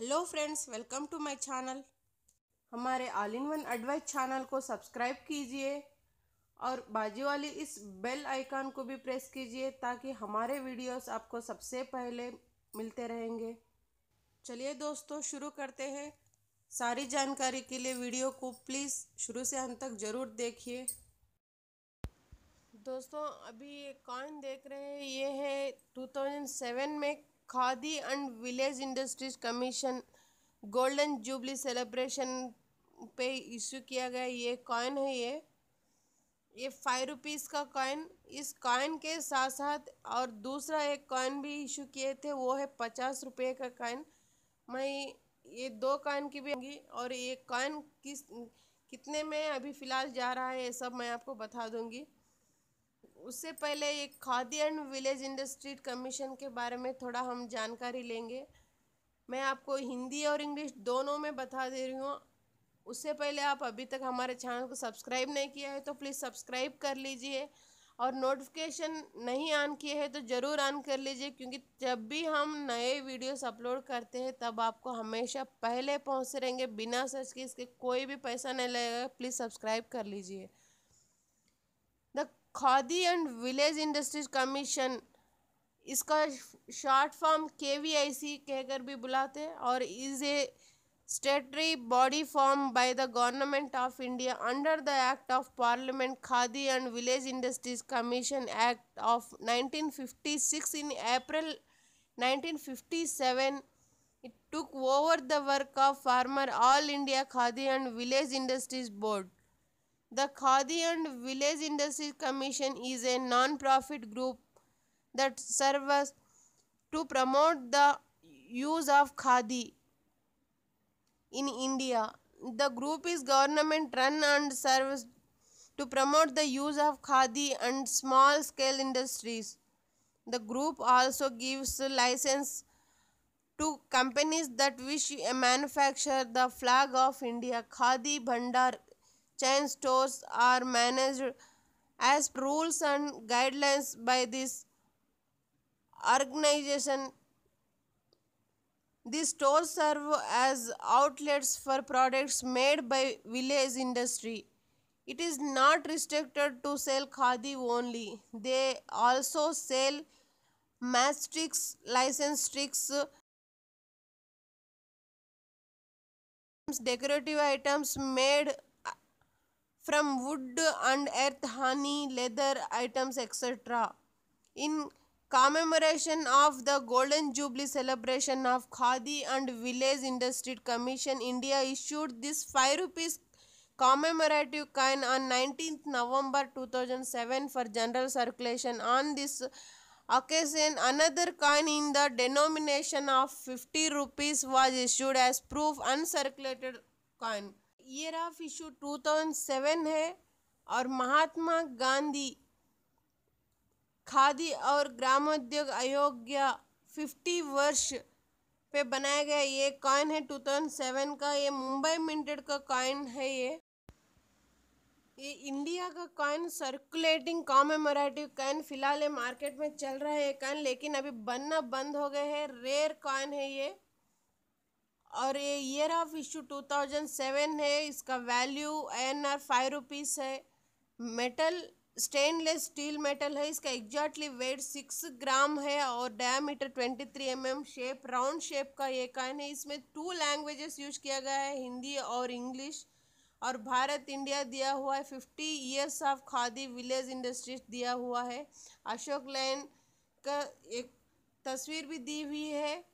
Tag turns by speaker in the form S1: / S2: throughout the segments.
S1: Hello friends welcome to my channel हमारे all in one advice channel को subscribe कीजिए और बाजू वाली इस बेल आइकन को भी प्रेस कीजिए ताकि हमारे वीडियोस आपको सबसे पहले मिलते रहेंगे चलिए दोस्तों शुरू करते हैं सारी जानकारी के लिए वीडियो को प्लीज़ शुरू से अंत तक ज़रूर देखिए दोस्तों अभी ये कॉइन देख रहे हैं ये है 2007 में Khadi and village industries commission golden jubilee celebration पे इशू किया गया ये कॉइन है ये ये फाइव रुपीज़ का कॉइन इस कॉइन के साथ साथ और दूसरा एक कॉइन भी इशू किए थे वो है पचास रुपये का कॉइन मैं ये दो कॉइन की भी होंगी और ये कॉइन किस कितने में अभी फ़िलहाल जा रहा है ये सब मैं आपको बता दूंगी उससे पहले एक Khadi and village industry commission के बारे में थोड़ा हम जानकारी लेंगे मैं आपको हिंदी और इंग्लिश दोनों में बता दे रही हूँ उससे पहले आप अभी तक हमारे चैनल को सब्सक्राइब नहीं किया है तो प्लीज़ सब्सक्राइब कर लीजिए और नोटिफिकेशन नहीं ऑन किए हैं तो ज़रूर ऑन कर लीजिए क्योंकि जब भी हम नए वीडियोस अपलोड करते हैं तब आपको हमेशा पहले पहुंच रहेंगे बिना सर्च के इसके कोई भी पैसा नहीं लगेगा प्लीज़ सब्सक्राइब कर लीजिए Khadi and village industries commission इसका short form K V I C कहकर भी बुलाते हैं और is a statutory body form by the government of India under the act of parliament Khadi and village industries commission act of 1956 in April 1957 it took over the work of former all india khadi and village industries board The Khadi and Village Industries Commission is a non-profit group that serves to promote the use of Khadi in India. The group is government run and serves to promote the use of Khadi and small scale industries. The group also gives license to companies that wish to manufacture the flag of India, Khadi Bhandar chain stores are managed as rules and guidelines by this organization. These stores serve as outlets for products made by village industry. It is not restricted to sell khadi only. They also sell match license sticks, decorative items made from wood and earth, honey, leather items, etc. In commemoration of the Golden Jubilee celebration of Khadi and Village Industry Commission, India issued this 5 rupees commemorative coin on 19th November 2007 for general circulation. On this occasion, another coin in the denomination of 50 rupees was issued as proof uncirculated coin. Year of issue seven है और महात्मा गांधी खादी और ग्रामोद्योग अयोग्य fifty वर्ष पे बनाया गया ये कॉइन है टू थाउजेंड सेवन का ये मुंबई मिंटेड का कॉइन है ये ये इंडिया का कॉइन सर्कुलेटिंग कॉमेमोरेटिव कॉइन फिलहाल ये मार्केट में चल रहा है ये कॉइन लेकिन अभी बनना बंद हो गए हैं रेयर कॉइन है ये और ये year of issue two thousand seven है इसका value N R five rupees है मेटल स्टेनलेस स्टील मेटल है इसका एग्जैक्टली वेट सिक्स ग्राम है और diameter twenty three M M shape round shape का ये कान है इसमें टू लैंग्वेजेस यूज किया गया है हिंदी और इंग्लिश और भारत इंडिया दिया हुआ है fifty years of Khadi village industries दिया हुआ है अशोक लैंड का एक तस्वीर भी दी हुई है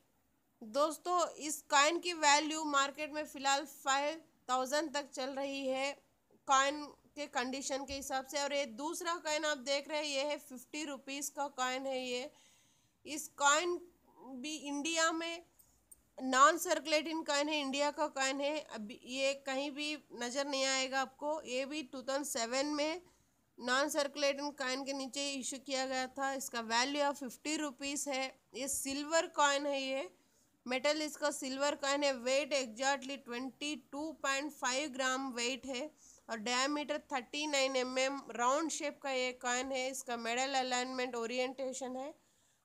S1: दोस्तों इस कॉइन की वैल्यू मार्केट में फ़िलहाल फाइव थाउजेंड तक चल रही है कॉइन के कंडीशन के हिसाब से और ये दूसरा कॉइन आप देख रहे हैं ये है फिफ्टी रुपीज़ का कॉइन है ये इस कॉइन भी इंडिया में नॉन सर्कुलेटिंग कॉइन है इंडिया का कॉइन है अभी ये कहीं भी नज़र नहीं आएगा आपको ये भी टू थाउजेंड सेवन में नॉन सर्कुलेटिंग कॉइन के नीचे इशू किया गया था इसका वैल्यू ऑफ फिफ्टी रुपीज़ है ये सिल्वर कॉइन है ये मेटल इसका सिल्वर कॉइन है weight exactly twenty two point five gram weight है और diameter thirty nine M M round shape का ये कॉइन है इसका मेडल अलाइनमेंट ओरिएंटेशन है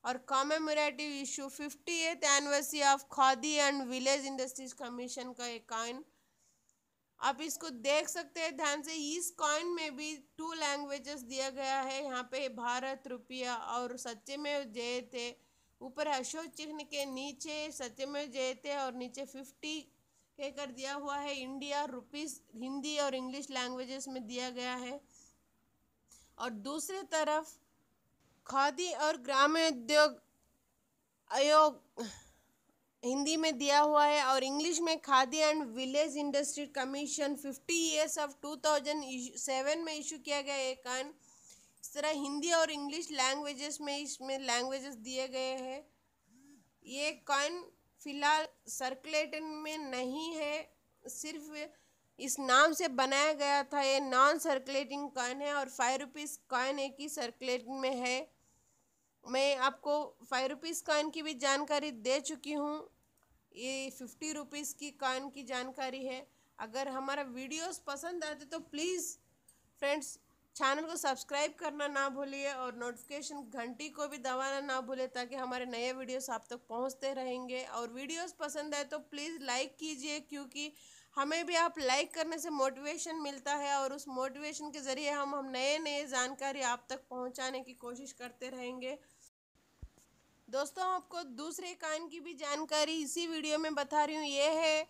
S1: और commemorative issue fiftieth anniversary of Khadi and village industries commission का एक कॉइन आप इसको देख सकते हैं ध्यान से इस कॉइन में भी टू लैंग्वेजेस दिया गया है यहाँ पे भारत रुपया और सच्चे में जय थे ऊपर अशोक चिन्ह के नीचे सत्यमेव जयते और नीचे फिफ्टी के कर दिया हुआ है इंडिया रुपीस हिंदी और इंग्लिश लैंग्वेजेस में दिया गया है और दूसरी तरफ खादी और ग्रामोद्योग आयोग हिंदी में दिया हुआ है और इंग्लिश में Khadi and village industry commission fifty years of two thousand seven में इशू किया गया एक कान इस तरह हिंदी और इंग्लिश लैंग्वेजेस में इसमें लैंग्वेजेस दिए गए हैं ये कॉइन फ़िलहाल सर्कुलेटन में नहीं है सिर्फ इस नाम से बनाया गया था ये नॉन सर्कुलेटिंग कॉइन है और फाइव रुपीज़ कॉइन एक ही सर्कुलेट में है मैं आपको फाइव रुपीज़ कॉइन की भी जानकारी दे चुकी हूँ ये फिफ्टी रुपीज़ की कॉइन की जानकारी है अगर हमारा वीडियोस पसंद आते तो प्लीज़ फ्रेंड्स चैनल को सब्सक्राइब करना ना भूलिए और नोटिफिकेशन घंटी को भी दबाना ना भूलिए ताकि हमारे नए वीडियोस आप तक पहुंचते रहेंगे और वीडियोस पसंद आए तो प्लीज़ लाइक कीजिए क्योंकि हमें भी आप लाइक करने से मोटिवेशन मिलता है और उस मोटिवेशन के ज़रिए हम हम नए नए जानकारी आप तक पहुँचाने की कोशिश करते रहेंगे दोस्तों आपको दूसरे कान की भी जानकारी इसी वीडियो में बता रही हूँ ये है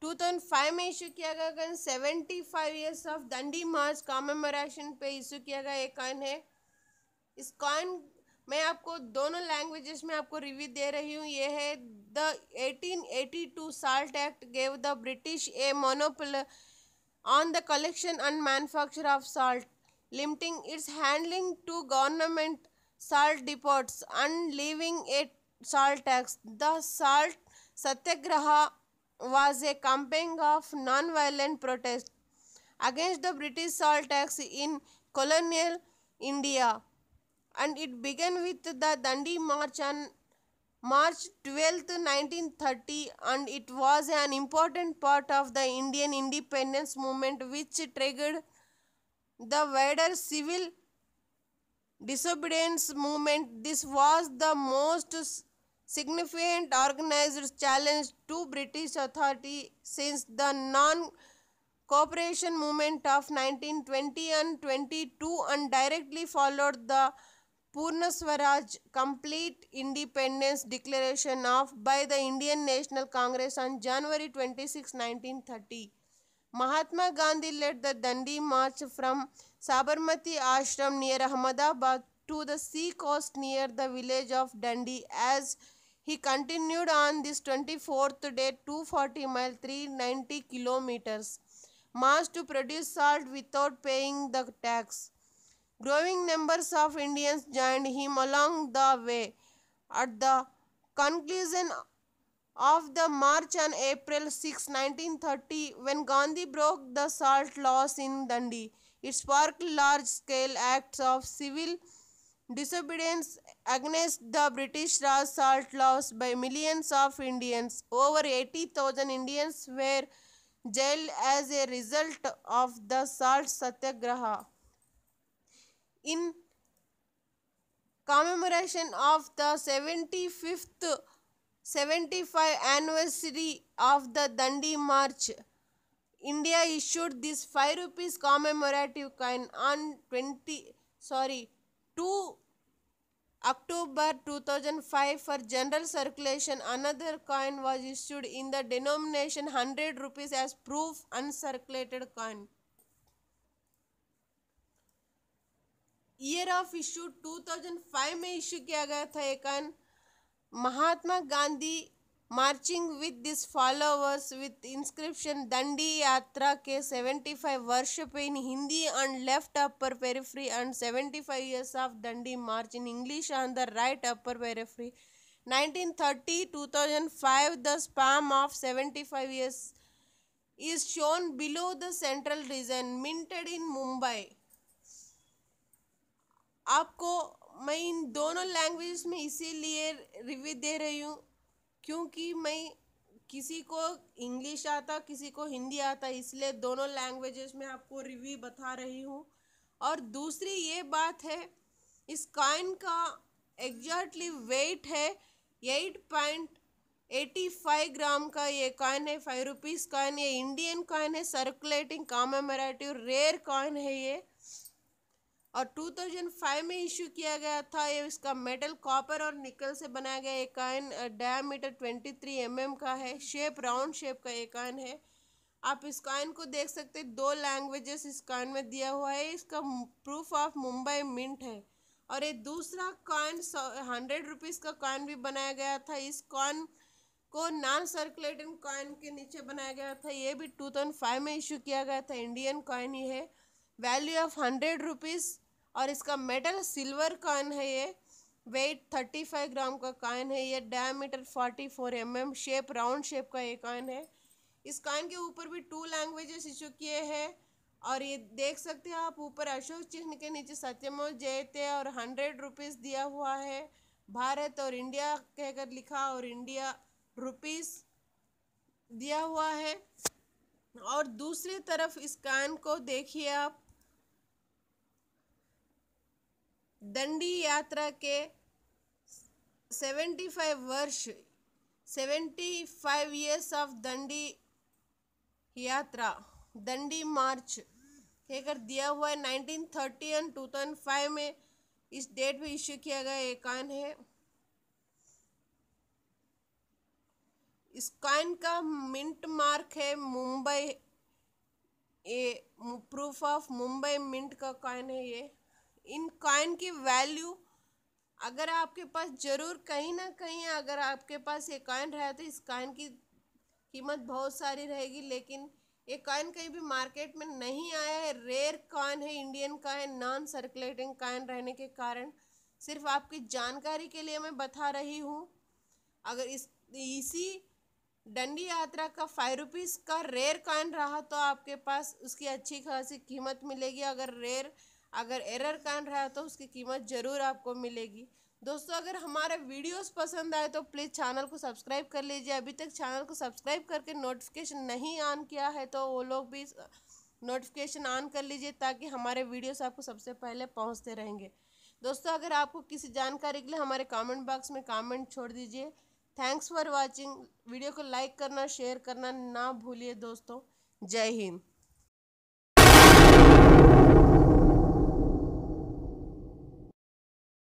S1: टू थाउजेंड फाइव में इशू किया गया coin seventy five years of Dandi march commemoration पे इशू किया गया एक कॉइन है इस कॉइन मैं आपको दोनों लैंग्वेजेस में आपको रिव्यू दे रही हूँ ये है the eighteen eighty two salt act gave the British a monopoly on the collection and manufacture of salt limiting its handling to government salt depots and levying a salt tax the salt Satyagraha was a campaign of non-violent protest against the British salt tax in colonial India and it began with the Dandi March on March 12, 1930 and it was an important part of the Indian independence movement which triggered the wider civil disobedience movement. This was the most significant organized challenge to British authority since the non cooperation movement of 1920 and 22 and directly followed the Purna Swaraj complete independence declaration of by the Indian National Congress on January 26, 1930. Mahatma Gandhi led the Dandi march from Sabarmati ashram near Ahmedabad to the sea coast near the village of Dandi as he continued on this 24th day 240 mile 390 kilometers mass to produce salt without paying the tax. Growing numbers of Indians joined him along the way. At the conclusion of the march and April 6, 1930, when Gandhi broke the salt laws in Dundee, it sparked large-scale acts of civil disobedience against the British Raj Salt laws by millions of Indians. Over 80,000 Indians were jailed as a result of the Salt Satyagraha. In commemoration of the 75th 75 anniversary of the Dandi March, India issued this 5 rupees commemorative coin on 20 sorry 2 October 2005 for general circulation another coin was issued in the denomination 100 rupees as proof uncirculated coin. Year of issue 2005 में issue किया गया था एक coin Mahatma Gandhi marching with this followers with inscription Dandi Yatra के seventy five वर्ष पे in Hindi and left upper periphery and seventy five years of Dandi march in English and the right upper periphery nineteen thirty two thousand five the span of seventy five years is shown below the central region minted in Mumbai आपको मैं इन दोनों language में इसीलिए review दे रही हूँ क्योंकि मैं किसी को इंग्लिश आता किसी को हिंदी आता इसलिए दोनों लैंग्वेजेस में आपको रिव्यू बता रही हूँ और दूसरी ये बात है इस कॉइन का एग्जैक्टली वेट है eight point eighty five gram का ये कॉइन है फाइव रुपीज़ कॉइन ये इंडियन कॉइन है सर्कुलेटिंग कॉमेमोरेटिव रेयर कॉइन है ये और 2005 में इशू किया गया था ये इसका मेटल कॉपर और निकल से बनाया गया एक कायन डायमीटर 23 थ्री mm का है शेप राउंड शेप का एक आयन है आप इस कॉइन को देख सकते हैं दो लैंग्वेजेस इस कॉइन में दिया हुआ है इसका प्रूफ ऑफ मुंबई मिंट है और ये दूसरा कॉइन हंड्रेड रुपीज़ का कॉइन भी बनाया गया था इस कॉइन को नॉन सर्कुलेटिंग कॉइन के नीचे बनाया गया था ये भी टू थाउजेंड फाइव में इशू किया गया था इंडियन कॉइन ही है वैल्यू ऑफ हंड्रेड रुपीज़ और इसका मेटल सिल्वर कॉइन है ये वेट 35 ग्राम का कॉइन है ये diameter 44 four mm, shape round shape का ये कॉइन है इस कान के ऊपर भी टू लैंग्वेजेस इशू किए हैं और ये देख सकते हैं आप ऊपर अशोक चिन्ह के नीचे सत्यमोल जयते और हंड्रेड रुपीज़ दिया हुआ है भारत और इंडिया कहकर लिखा और इंडिया रुपीज़ दिया हुआ है और दूसरी तरफ इस कान को देखिए आप दंडी यात्रा के 75 वर्ष 75 इयर्स ऑफ दंडी यात्रा दंडी मार्च कहकर दिया हुआ है नाइनटीन थर्टी एंड फाइव में इस डेट में इश्यू किया गया ये कॉइन है इस कॉइन का मिंट मार्क है मुंबई ये प्रूफ ऑफ मुंबई मिंट का कॉइन है ये इन कॉइन की वैल्यू अगर आपके पास ज़रूर कहीं ना कहीं अगर आपके पास ये कॉइन रहा तो इस कॉइन की कीमत बहुत सारी रहेगी लेकिन ये कॉइन कहीं भी मार्केट में नहीं आया है रेयर कॉइन है Indian coin non circulating coin रहने के कारण सिर्फ आपकी जानकारी के लिए मैं बता रही हूँ अगर इस इसी डंडी यात्रा का फाइव रुपीज़ का रेयर कॉइन रहा तो आपके पास उसकी अच्छी खासी कीमत मिलेगी अगर रेयर अगर एरर कान रहा है तो उसकी कीमत ज़रूर आपको मिलेगी दोस्तों अगर हमारा वीडियोस पसंद आए तो प्लीज़ चैनल को सब्सक्राइब कर लीजिए अभी तक चैनल को सब्सक्राइब करके नोटिफिकेशन नहीं ऑन किया है तो वो लोग भी नोटिफिकेशन ऑन कर लीजिए ताकि हमारे वीडियोस आपको सबसे पहले पहुंचते रहेंगे दोस्तों अगर आपको किसी जानकारी के लिए हमारे कमेंट बॉक्स में कमेंट छोड़ दीजिए थैंक्स फॉर वॉचिंग वीडियो को लाइक करना शेयर करना ना भूलिए दोस्तों जय हिंद